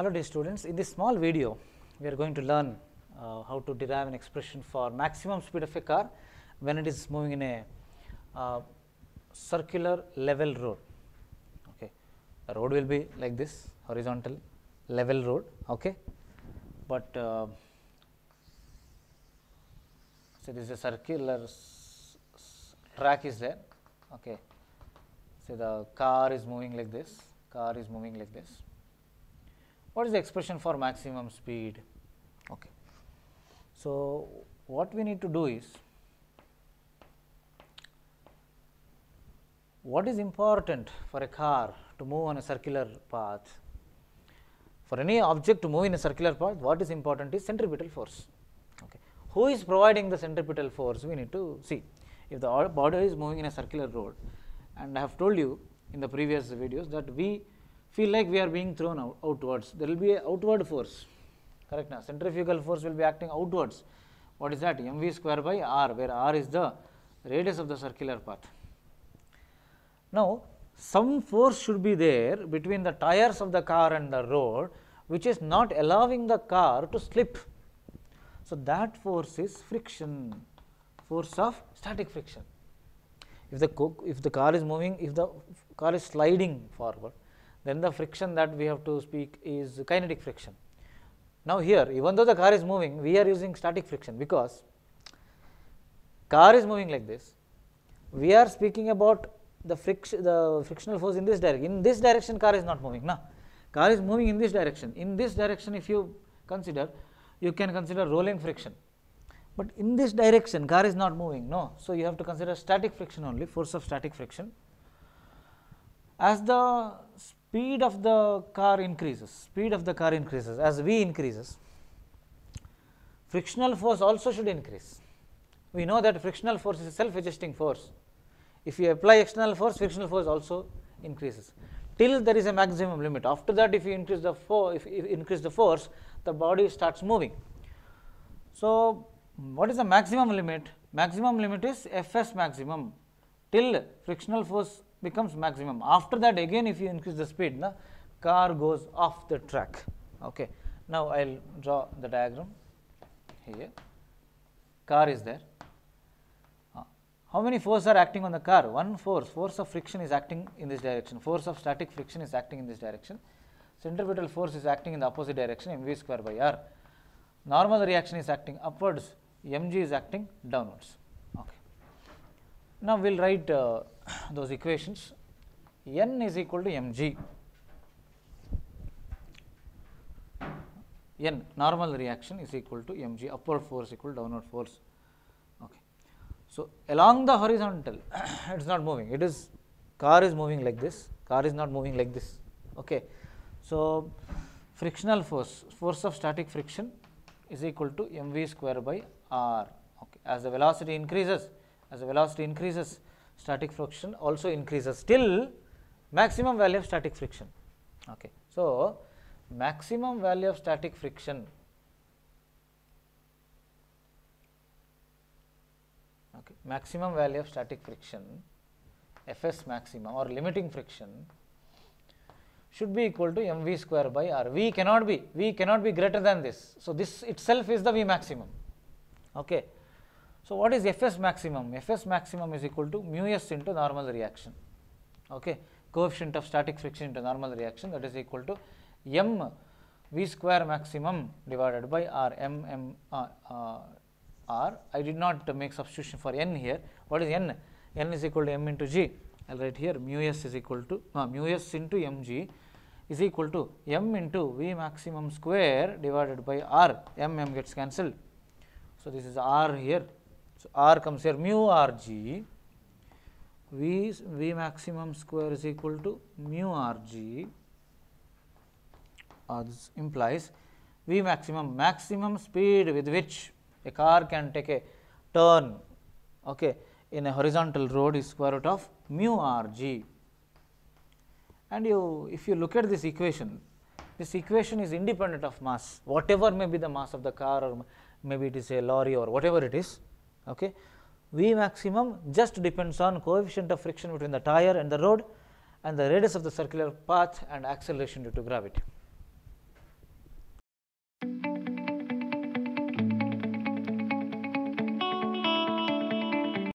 Hello dear students, in this small video we are going to learn uh, how to derive an expression for maximum speed of a car when it is moving in a uh, circular level road. Okay. The road will be like this horizontal level road, okay. but uh, so this is a circular track is there. Okay. So, the car is moving like this, car is moving like this what is the expression for maximum speed. Okay. So, what we need to do is, what is important for a car to move on a circular path? For any object to move in a circular path, what is important is centripetal force. Okay. Who is providing the centripetal force? We need to see. If the body is moving in a circular road, and I have told you in the previous videos that we feel like we are being thrown out, outwards. There will be an outward force, correct now. Centrifugal force will be acting outwards. What is that? mv square by r, where r is the radius of the circular path. Now, some force should be there between the tires of the car and the road, which is not allowing the car to slip. So, that force is friction, force of static friction. If the, if the car is moving, if the car is sliding forward, then the friction that we have to speak is kinetic friction. Now, here even though the car is moving we are using static friction because car is moving like this we are speaking about the friction the frictional force in this direction in this direction car is not moving No, car is moving in this direction in this direction if you consider you can consider rolling friction but in this direction car is not moving no so you have to consider static friction only force of static friction as the speed of the car increases, speed of the car increases, as V increases, frictional force also should increase. We know that frictional force is a self adjusting force. If you apply external force, frictional force also increases till there is a maximum limit. After that, if you increase the force, if you increase the force, the body starts moving. So, what is the maximum limit? Maximum limit is Fs maximum till frictional force becomes maximum. After that again if you increase the speed, the car goes off the track. Okay. Now, I will draw the diagram here, car is there. Uh, how many forces are acting on the car? One force, force of friction is acting in this direction, force of static friction is acting in this direction, centripetal force is acting in the opposite direction m v square by r. Normal reaction is acting upwards, m g is acting downwards. Now, we will write uh, those equations n is equal to mg n normal reaction is equal to mg upward force equal to downward force. Okay. So, along the horizontal it is not moving it is car is moving like this car is not moving like this. Okay. So, frictional force force of static friction is equal to mv square by r okay. as the velocity increases as the velocity increases static friction also increases till maximum value of static friction. Okay. So, maximum value of static friction okay, maximum value of static friction Fs maximum or limiting friction should be equal to mv square by r. V cannot be, V cannot be greater than this. So, this itself is the V maximum. Okay. So, what is Fs maximum? Fs maximum is equal to mu s into normal reaction, okay. coefficient of static friction into normal reaction that is equal to m v square maximum divided by r m m uh, uh, r. I did not make substitution for n here. What is n? n is equal to m into g. I will write here mu s is equal to uh, mu s into m g is equal to m into v maximum square divided by r. m m gets cancelled. So, this is r here so, r comes here mu r g v, v maximum square is equal to mu r g uh, this implies v maximum maximum speed with which a car can take a turn okay, in a horizontal road is square root of mu r g. And you if you look at this equation this equation is independent of mass whatever may be the mass of the car or maybe it is a lorry or whatever it is Okay. V maximum just depends on coefficient of friction between the tire and the road and the radius of the circular path and acceleration due to gravity.